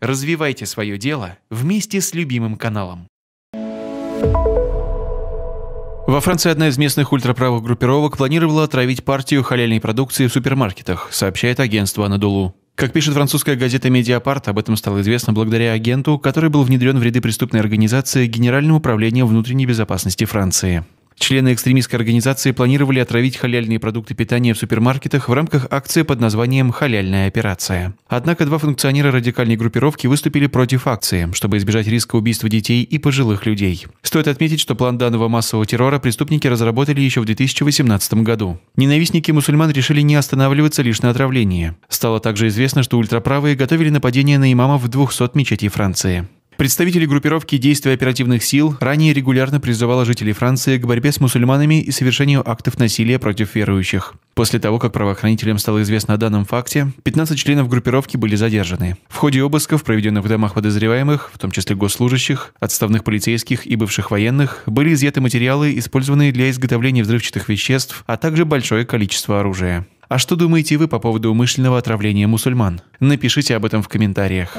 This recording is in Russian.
Развивайте свое дело вместе с любимым каналом. Во Франции одна из местных ультраправых группировок планировала отравить партию халяльной продукции в супермаркетах, сообщает агентство «Анадолу». Как пишет французская газета «Медиапарт», об этом стало известно благодаря агенту, который был внедрен в ряды преступной организации Генерального управления внутренней безопасности Франции. Члены экстремистской организации планировали отравить халяльные продукты питания в супермаркетах в рамках акции под названием «Халяльная операция». Однако два функционера радикальной группировки выступили против акции, чтобы избежать риска убийства детей и пожилых людей. Стоит отметить, что план данного массового террора преступники разработали еще в 2018 году. Ненавистники мусульман решили не останавливаться лишь на отравлении. Стало также известно, что ультраправые готовили нападение на имамов в 200 мечетей Франции. Представители группировки действий оперативных сил ранее регулярно призывала жителей Франции к борьбе с мусульманами и совершению актов насилия против верующих. После того, как правоохранителям стало известно о данном факте, 15 членов группировки были задержаны. В ходе обысков, проведенных в домах подозреваемых, в том числе госслужащих, отставных полицейских и бывших военных, были изъяты материалы, использованные для изготовления взрывчатых веществ, а также большое количество оружия. А что думаете вы по поводу умышленного отравления мусульман? Напишите об этом в комментариях.